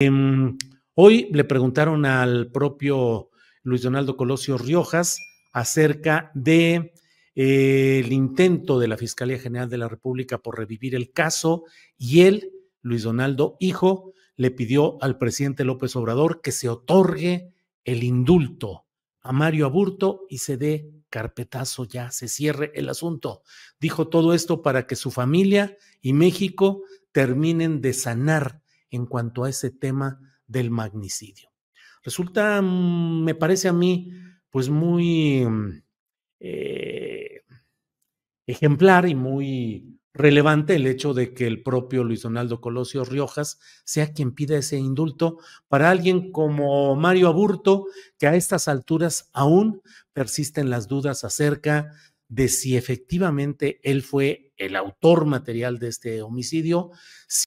Em, hoy le preguntaron al propio Luis Donaldo Colosio Riojas acerca de eh, el intento de la Fiscalía General de la República por revivir el caso y él, Luis Donaldo, hijo, le pidió al presidente López Obrador que se otorgue el indulto a Mario Aburto y se dé carpetazo ya, se cierre el asunto. Dijo todo esto para que su familia y México terminen de sanar en cuanto a ese tema del magnicidio. Resulta, mm, me parece a mí, pues muy mm, eh, ejemplar y muy relevante el hecho de que el propio Luis Donaldo Colosio Riojas sea quien pida ese indulto para alguien como Mario Aburto, que a estas alturas aún persisten las dudas acerca de si efectivamente él fue el autor material de este homicidio.